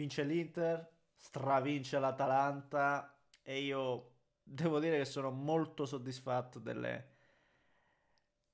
vince l'Inter, stravince l'Atalanta e io devo dire che sono molto soddisfatto delle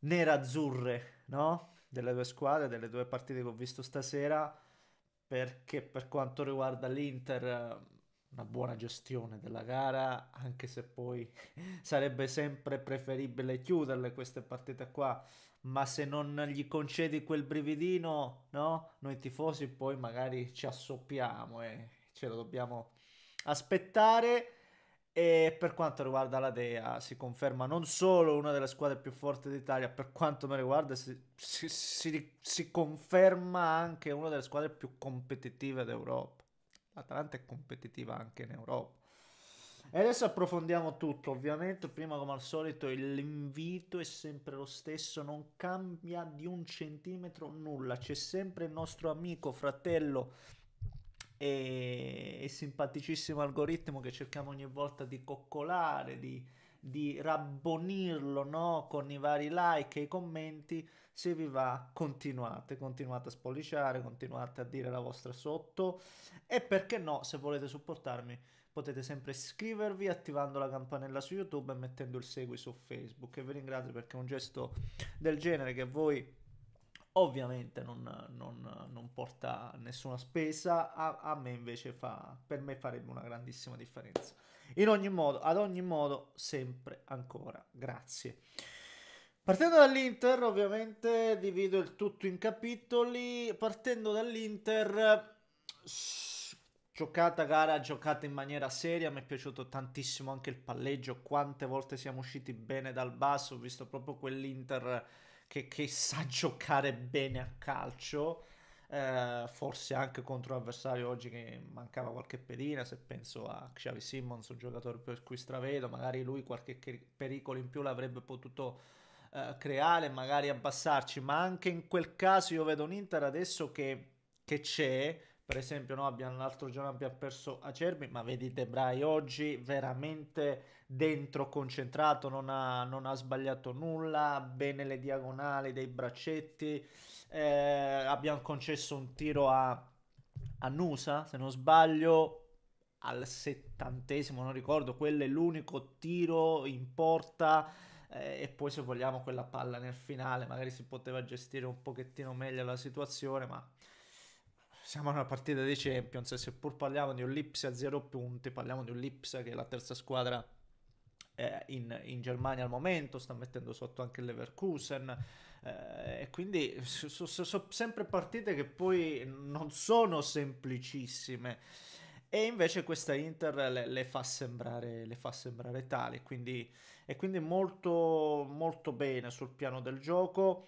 nerazzurre, no? Delle due squadre, delle due partite che ho visto stasera, perché per quanto riguarda l'Inter una buona gestione della gara, anche se poi sarebbe sempre preferibile chiuderle queste partite qua ma se non gli concedi quel brividino, no? Noi tifosi poi magari ci assoppiamo e ce lo dobbiamo aspettare. E per quanto riguarda la Dea, si conferma non solo una delle squadre più forti d'Italia, per quanto mi riguarda, si, si, si, si conferma anche una delle squadre più competitive d'Europa. L'Atalanta è competitiva anche in Europa. E adesso approfondiamo tutto, ovviamente prima come al solito l'invito è sempre lo stesso, non cambia di un centimetro nulla, c'è sempre il nostro amico, fratello e, e simpaticissimo algoritmo che cerchiamo ogni volta di coccolare, di, di rabbonirlo no? con i vari like e i commenti se vi va continuate, continuate a spolliciare, continuate a dire la vostra sotto e perché no, se volete supportarmi potete sempre iscrivervi attivando la campanella su YouTube e mettendo il segui su Facebook e vi ringrazio perché è un gesto del genere che voi ovviamente non, non, non, porta nessuna spesa, a, a, me invece fa, per me farebbe una grandissima differenza. In ogni modo, ad ogni modo, sempre ancora, grazie. Partendo dall'Inter, ovviamente divido il tutto in capitoli. Partendo dall'Inter, giocata gara, giocata in maniera seria. Mi è piaciuto tantissimo anche il palleggio. Quante volte siamo usciti bene dal basso. Ho visto proprio quell'Inter che, che sa giocare bene a calcio. Eh, forse anche contro un avversario oggi che mancava qualche pedina, se penso a Xavi Simmons, un giocatore per cui stravedo, magari lui qualche pericolo in più l'avrebbe potuto eh, creare, magari abbassarci, ma anche in quel caso io vedo un Inter adesso che, che c'è, per esempio no, abbiamo l'altro giorno abbiamo perso Acerbi, ma vedi De Brai oggi veramente dentro, concentrato, non ha, non ha sbagliato nulla, bene le diagonali dei braccetti, eh, abbiamo concesso un tiro a, a Nusa, se non sbaglio, al settantesimo, non ricordo, quello è l'unico tiro in porta eh, e poi se vogliamo quella palla nel finale magari si poteva gestire un pochettino meglio la situazione ma siamo a una partita di Champions e seppur parliamo di un Lipsia a zero punti parliamo di un Lipsia che è la terza squadra eh, in, in, Germania al momento, sta mettendo sotto anche il l'Everkusen eh, e quindi sono so, so sempre partite che poi non sono semplicissime e invece questa Inter le, le, fa sembrare, le, fa sembrare, tale, quindi e quindi molto, molto bene sul piano del gioco.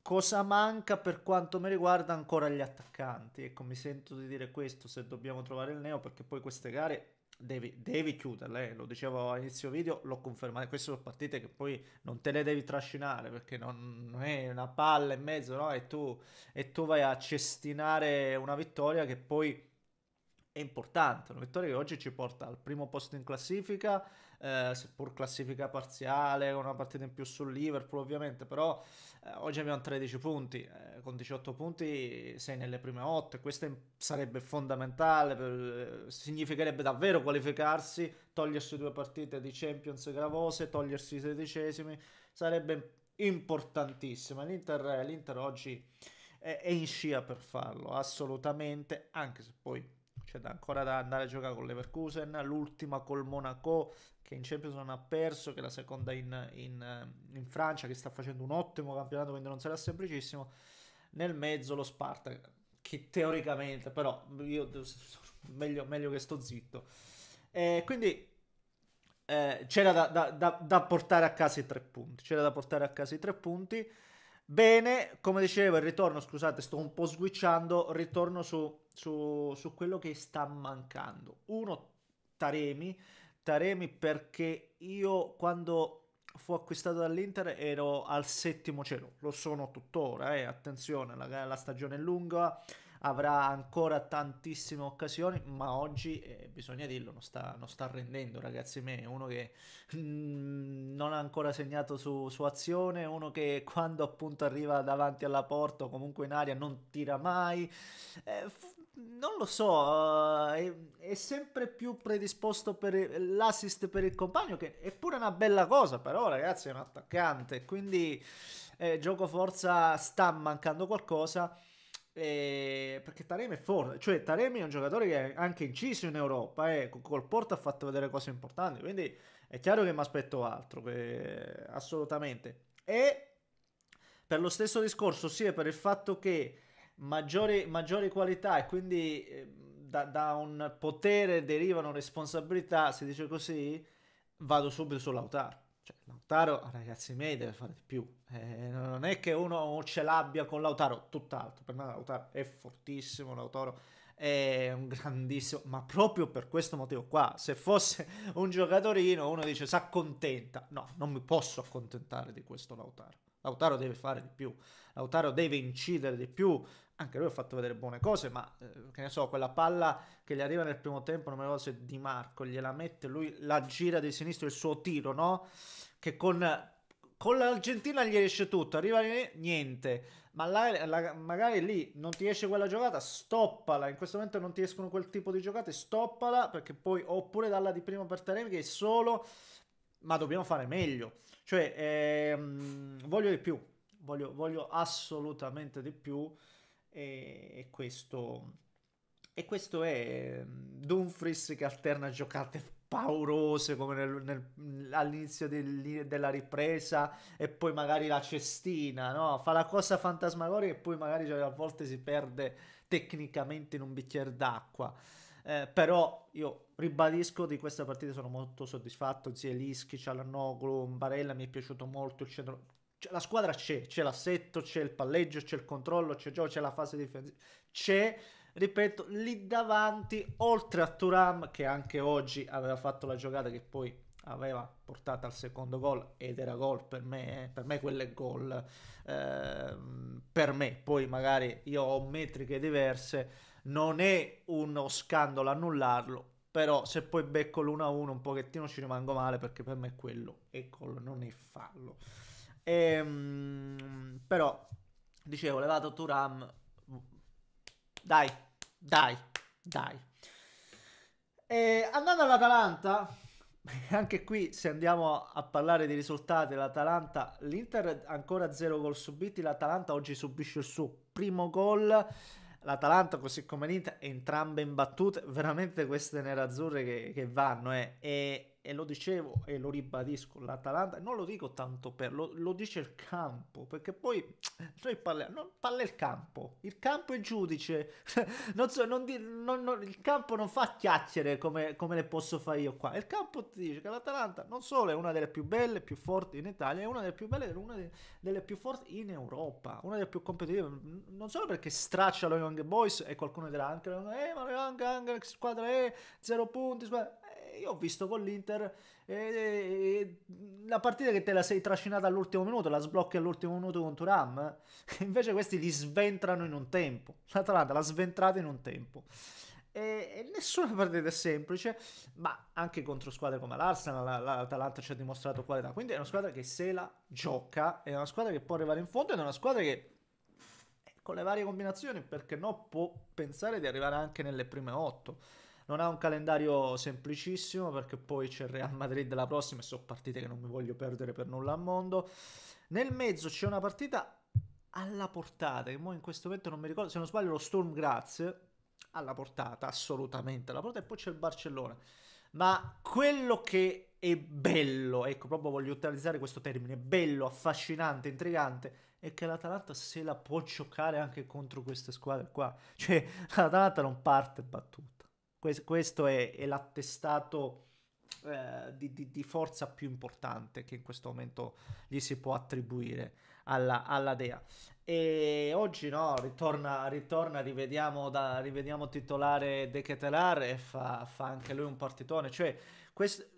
Cosa manca per quanto mi riguarda ancora gli attaccanti? Ecco, mi sento di dire questo se dobbiamo trovare il neo, perché poi queste gare devi, devi chiuderle, eh. lo dicevo all'inizio video, l'ho confermato, queste sono partite che poi non te le devi trascinare, perché non, non è una palla in mezzo, no? E tu, e tu vai a cestinare una vittoria che poi è importante, una vittoria che oggi ci porta al primo posto in classifica, eh, seppur classifica parziale, una partita in più sul Liverpool ovviamente, però eh, oggi abbiamo 13 punti, eh, con 18 punti sei nelle prime 8, questo sarebbe fondamentale, per, eh, significherebbe davvero qualificarsi, togliersi due partite di Champions gravose, togliersi i sedicesimi, sarebbe importantissimo, L'Inter, L'Inter oggi è, è, in scia per farlo, assolutamente, anche se poi c'è ancora da andare a giocare con l'Everkusen, l'ultima col Monaco, che in Champions non ha perso, che è la seconda in, in, eh, in Francia, che sta facendo un ottimo campionato, quindi non sarà semplicissimo. Nel mezzo lo Spartak, che teoricamente, però, io, meglio, meglio che sto zitto. Eh, quindi eh, c'era da, da, da, da, portare a casa i tre punti. C'era da portare a casa i tre punti. Bene, come dicevo, il ritorno, scusate, sto un po' switchando, ritorno su, su, su quello che sta mancando. Uno, Taremi Taremi perché io quando fu acquistato dall'Inter ero al settimo cielo, lo sono tuttora, eh, attenzione, la, la, stagione è lunga, avrà ancora tantissime occasioni, ma oggi, eh, bisogna dirlo, non sta, non sta rendendo ragazzi me, uno che mm, non ha ancora segnato su, su azione, uno che quando appunto arriva davanti alla porta o comunque in aria non tira mai, eh, non lo so, eh, è, è, sempre più predisposto per l'assist per il compagno, che è pure una bella cosa, però ragazzi è un attaccante, quindi eh, gioco forza sta mancando qualcosa, eh, perché Taremi è forte, cioè Taremi è un giocatore che è anche inciso in Europa, eh, col Porto ha fatto vedere cose importanti, quindi è chiaro che mi aspetto altro, che, assolutamente. E per lo stesso discorso, sia per il fatto che maggiore, maggiore qualità e quindi ehm, da, da, un potere derivano responsabilità, si dice così, vado subito sull'Autaro. Cioè, Lautaro, ragazzi miei, deve fare di più. Eh, non è che uno ce l'abbia con Lautaro, tutt'altro. Per me Lautaro è fortissimo, Lautaro è un grandissimo, ma proprio per questo motivo qua, se fosse un giocatorino uno dice si accontenta, no, non mi posso accontentare di questo Lautaro, Lautaro deve fare di più, Lautaro deve incidere di più, anche lui ha fatto vedere buone cose, ma eh, che ne so, quella palla che gli arriva nel primo tempo, non lo so se Di Marco gliela mette, lui la gira di sinistra, il suo tiro, no? Che con, con l'Argentina gli riesce tutto, arriva niente, ma la, la, magari lì non ti esce quella giocata, stoppala, in questo momento non ti escono quel tipo di giocate, stoppala, perché poi, oppure dalla di prima per Taremi che è solo, ma dobbiamo fare meglio, cioè ehm, voglio di più, voglio, voglio, assolutamente di più e, e questo... E questo è ehm, Dumfries che alterna giocate paurose come nel, nel, all'inizio del, della ripresa e poi magari la cestina, no? Fa la cosa fantasmagoria e poi magari cioè, a volte si perde tecnicamente in un bicchiere d'acqua. Eh, però io ribadisco di questa partita sono molto soddisfatto, Zielinski, Cialanoglu, Barella mi è piaciuto molto il centro cioè, la squadra c'è, c'è l'assetto, c'è il palleggio, c'è il controllo, c'è il gioco, c'è la fase difensiva, c'è ripeto, lì davanti, oltre a Turam, che anche oggi aveva fatto la giocata che poi aveva portato al secondo gol ed era gol per me, eh? per me quello è gol, eh, per me, poi magari io ho metriche diverse, non è uno scandalo annullarlo, però se poi becco l'1-1 un pochettino ci rimango male perché per me quello è gol, non è fallo. E, ehm, però, dicevo, levato Turam, dai, dai, dai. E andando all'Atalanta, anche qui se andiamo a parlare di risultati, l'Atalanta, l'Inter ancora 0 gol subiti, l'Atalanta oggi subisce il suo primo gol. L'Atalanta, così come l'Inter, entrambe imbattute, veramente queste nerazzurre che, che vanno. Eh. E e lo dicevo e lo ribadisco, l'Atalanta, non lo dico tanto per, lo, lo dice il campo, perché poi noi parliamo, non parla il campo, il campo è il giudice, non so, non di, non, non, il campo non fa chiacchiere come, come, le posso fare io qua, il campo ti dice che l'Atalanta non solo è una delle più belle, più forti in Italia, è una delle più belle, una de, delle più forti in Europa, una delle più competitive, non solo perché straccia lo Young Boys e qualcuno dirà anche, eh ma lo Young, anche squadra E, zero punti, squadra io ho visto con l'Inter eh, la partita che te la sei trascinata all'ultimo minuto, la sblocchi all'ultimo minuto con Turam, invece questi li sventrano in un tempo, l'Atalanta la sventrata in un tempo. E, e nessuna partita è semplice, ma anche contro squadre come l'Arsenal l'Atalanta ci ha dimostrato qualità, quindi è una squadra che se la gioca, è una squadra che può arrivare in fondo ed è una squadra che eh, con le varie combinazioni, perché no, può pensare di arrivare anche nelle prime otto. Non ha un calendario semplicissimo perché poi c'è il Real Madrid la prossima e sono partite che non mi voglio perdere per nulla al mondo. Nel mezzo c'è una partita alla portata, che in questo momento non mi ricordo, se non sbaglio lo Storm Graz, alla portata, assolutamente alla portata, e poi c'è il Barcellona. Ma quello che è bello, ecco, proprio voglio utilizzare questo termine, bello, affascinante, intrigante, è che l'Atalanta se la può giocare anche contro queste squadre qua. Cioè, l'Atalanta non parte battuta questo è, è l'attestato eh, di, di, di, forza più importante che in questo momento gli si può attribuire alla, alla dea. E oggi no, ritorna, ritorna rivediamo, da, rivediamo titolare De Ketelar e fa, fa, anche lui un partitone. Cioè, quest,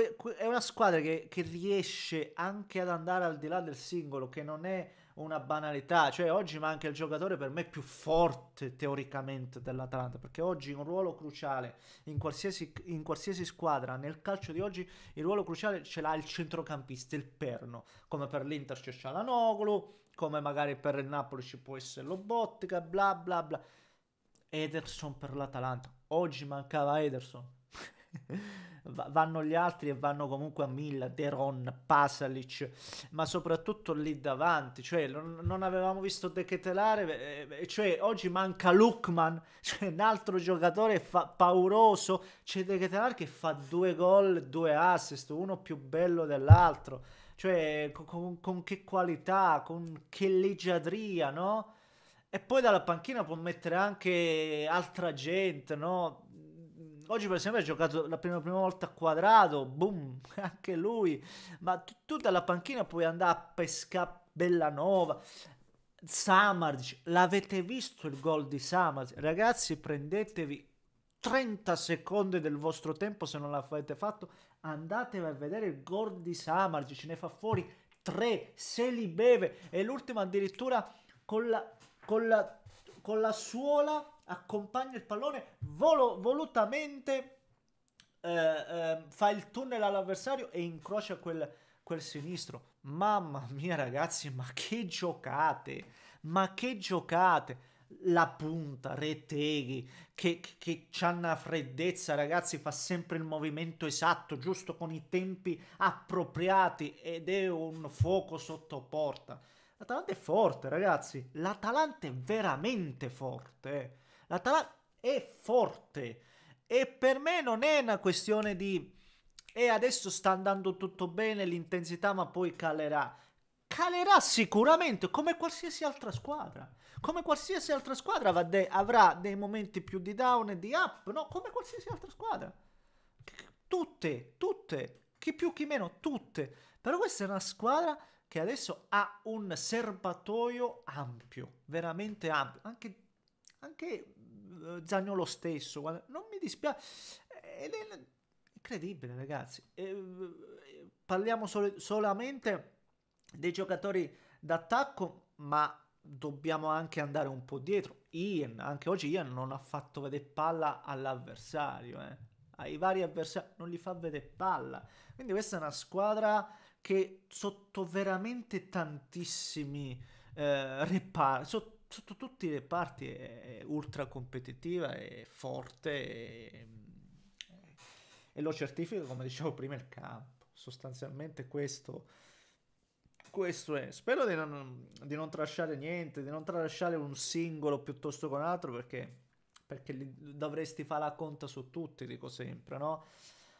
que, que, è una squadra che, che, riesce anche ad andare al di là del singolo, che non è una banalità. Cioè, oggi manca il giocatore per me più forte teoricamente dell'Atalanta, perché oggi un ruolo cruciale in qualsiasi, in qualsiasi squadra, nel calcio di oggi, il ruolo cruciale ce l'ha il centrocampista, il perno, come per l'Inter c'è Cialanoglu, come magari per il Napoli ci può essere Lobotica, bla bla bla. Ederson per l'Atalanta. Oggi mancava Ederson vanno gli altri e vanno comunque a Milla, Deron, Pasalic, ma soprattutto lì davanti, cioè non, non avevamo visto De Ketelare, eh, eh cioè oggi manca Lukman, cioè un altro giocatore fa- pauroso, c'è De Ketelare che fa due gol, due assist, uno più bello dell'altro, cioè con, con che qualità, con che leggiadria, no? E poi dalla panchina può mettere anche altra gente, no? oggi per esempio ha giocato la prima, prima volta a quadrato, boom, anche lui, ma t- tu dalla panchina puoi andare a pescare Bellanova, Samardic, l'avete visto il gol di Samardic? Ragazzi prendetevi 30 secondi del vostro tempo se non l'avete fatto, andatevi a vedere il gol di Samardic, ce ne fa fuori 3, se li beve e l'ultimo addirittura con la, con la con la suola accompagna il pallone volo, volutamente eh, eh, fa il tunnel all'avversario e incrocia quel, quel sinistro mamma mia ragazzi ma che giocate ma che giocate la punta, Reteghi, che, che, che ha una freddezza, ragazzi, fa sempre il movimento esatto, giusto con i tempi appropriati ed è un fuoco sotto porta. L'Atalanta è forte, ragazzi. L'Atalanta è veramente forte. L'Atalanta è forte. E per me non è una questione di... E adesso sta andando tutto bene, l'intensità, ma poi calerà. Calerà sicuramente, come qualsiasi altra squadra. Come qualsiasi altra squadra de avrà dei momenti più di down e di up, no? Come qualsiasi altra squadra. Tutte, tutte, chi più chi meno, tutte. Però questa è una squadra che adesso ha un serbatoio ampio, veramente ampio, anche, anche eh, Zagnolo stesso, guarda, non mi dispiace, eh, è incredibile ragazzi, e, eh, parliamo sol solamente dei giocatori d'attacco, ma dobbiamo anche andare un po' dietro. Ian, anche oggi Ian non ha fatto vedere palla all'avversario, eh. ai vari avversari non gli fa vedere palla. Quindi questa è una squadra che sotto veramente tantissimi eh, reparti, sotto, sotto, tutti i reparti è, ultra competitiva, e forte e, e lo certifica, come dicevo prima, il campo. Sostanzialmente questo, questo è. Spero di non, di non trasciare niente, di non tralasciare un singolo piuttosto che un altro, perché, perché dovresti fare la conta su tutti, dico sempre, no?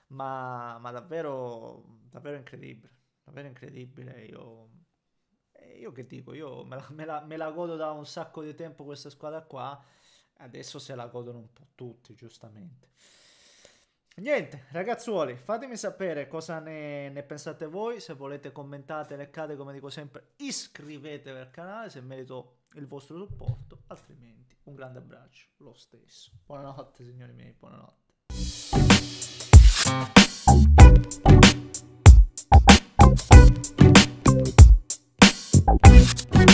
Ma, ma davvero, davvero incredibile davvero incredibile. Io, eh, io che dico, io me la, me, la, me la, godo da un sacco di tempo questa squadra qua, adesso se la godono un po' tutti, giustamente. Niente, ragazzuoli, fatemi sapere cosa ne, ne pensate voi, se volete commentate, leccate, come dico sempre, iscrivetevi al canale se merito il vostro supporto, altrimenti un grande abbraccio lo stesso. Buonanotte signori miei, buonanotte. Thank you.